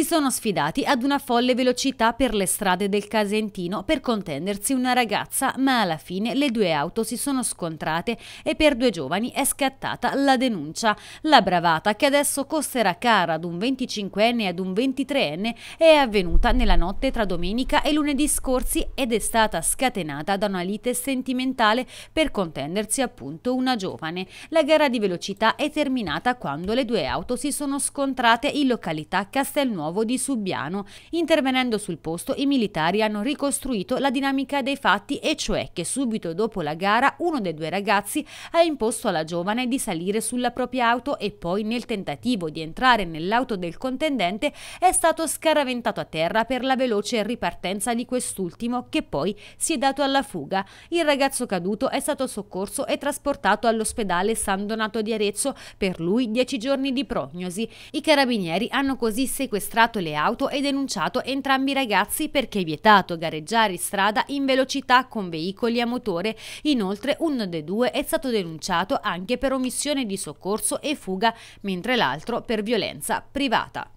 si sono sfidati ad una folle velocità per le strade del Casentino per contendersi una ragazza, ma alla fine le due auto si sono scontrate e per due giovani è scattata la denuncia. La bravata, che adesso costerà cara ad un 25enne e ad un 23enne, è avvenuta nella notte tra domenica e lunedì scorsi ed è stata scatenata da una lite sentimentale per contendersi appunto una giovane. La gara di velocità è terminata quando le due auto si sono scontrate in località Castelnuovo nuovo di Subbiano. Intervenendo sul posto i militari hanno ricostruito la dinamica dei fatti e cioè che subito dopo la gara uno dei due ragazzi ha imposto alla giovane di salire sulla propria auto e poi nel tentativo di entrare nell'auto del contendente è stato scaraventato a terra per la veloce ripartenza di quest'ultimo che poi si è dato alla fuga. Il ragazzo caduto è stato soccorso e trasportato all'ospedale San Donato di Arezzo, per lui 10 giorni di prognosi. I carabinieri hanno così sequestrato sequestrato le auto e denunciato entrambi i ragazzi perché è vietato gareggiare in strada in velocità con veicoli a motore. Inoltre uno dei due è stato denunciato anche per omissione di soccorso e fuga, mentre l'altro per violenza privata.